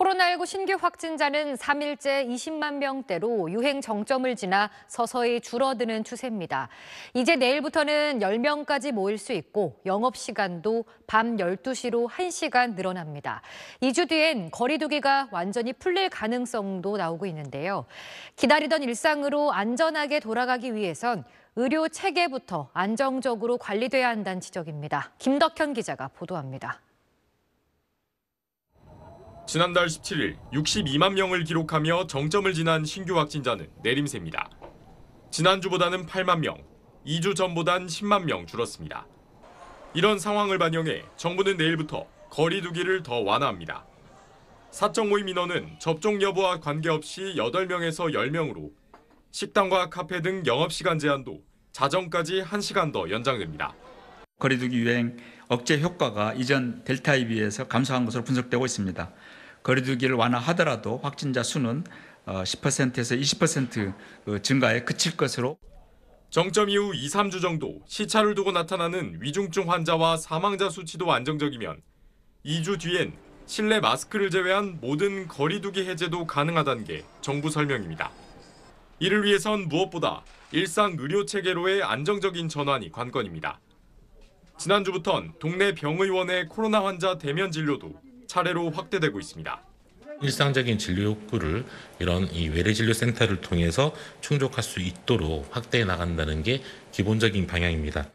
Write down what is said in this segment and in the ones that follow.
코로나19 신규 확진자는 3일째 20만 명대로 유행 정점을 지나 서서히 줄어드는 추세입니다. 이제 내일부터는 10명까지 모일 수 있고 영업시간도 밤 12시로 1시간 늘어납니다. 2주 뒤엔 거리두기가 완전히 풀릴 가능성도 나오고 있는데요. 기다리던 일상으로 안전하게 돌아가기 위해선 의료 체계부터 안정적으로 관리돼야 한다는 지적입니다. 김덕현 기자가 보도합니다. 지난달 17일 62만 명을 기록하며 정점을 지난 신규 확진자는 내림세입니다. 지난주보다는 8만 명, 2주 전보단 10만 명 줄었습니다. 이런 상황을 반영해 정부는 내일부터 거리두기를 더 완화합니다. 사적 모임 인원은 접종 여부와 관계없이 8명에서 10명으로 식당과 카페 등 영업시간 제한도 자정까지 1시간 더 연장됩니다. 거리두기 유행 억제 효과가 이전 델타에 비해서 감소한 것으로 분석되고 있습니다. 거리두기를 완화하더라도 확진자 수는 10%에서 어, 20% 어, 증가에 그칠 것으로 정점 이후 2, 3주 정도 시차를 두고 나타나는 위중증 환자와 사망자 수치도 안정적이면 2주 뒤엔 실내 마스크를 제외한 모든 거리두기 해제도 가능하다는 게 정부 설명입니다. 이를 위해선 무엇보다 일상 의료 체계로의 안정적인 전환이 관건입니다. 지난주부턴 동네 병의원의 코로나 환자 대면 진료도 차례로 확대되고 있습니다. 일상적인 진료 욕구를 이런 이 외래 진료 센터를 통해서 충족할 수 있도록 확대해 나간다는 게 기본적인 방향입니다.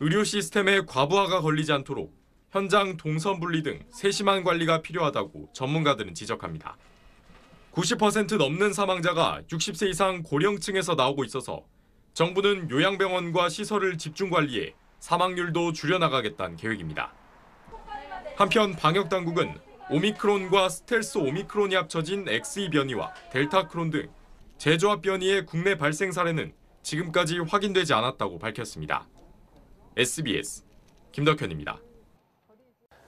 의료 시스템에 과부하가 걸리지 않도록 현장 동선 분리 등 세심한 관리가 필요하다고 전문가들은 지적합니다. 90% 넘는 사망자가 60세 이상 고령층에서 나오고 있어서 정부는 요양병원과 시설을 집중 관리해 사망률도 줄여나가겠다는 계획입니다. 한편 방역 당국은 오미크론과 스텔스 오미크론이 합쳐진 XE 변이와 델타 크론 등제조합 변이의 국내 발생 사례는 지금까지 확인되지 않았다고 밝혔습니다. SBS 김덕현입니다.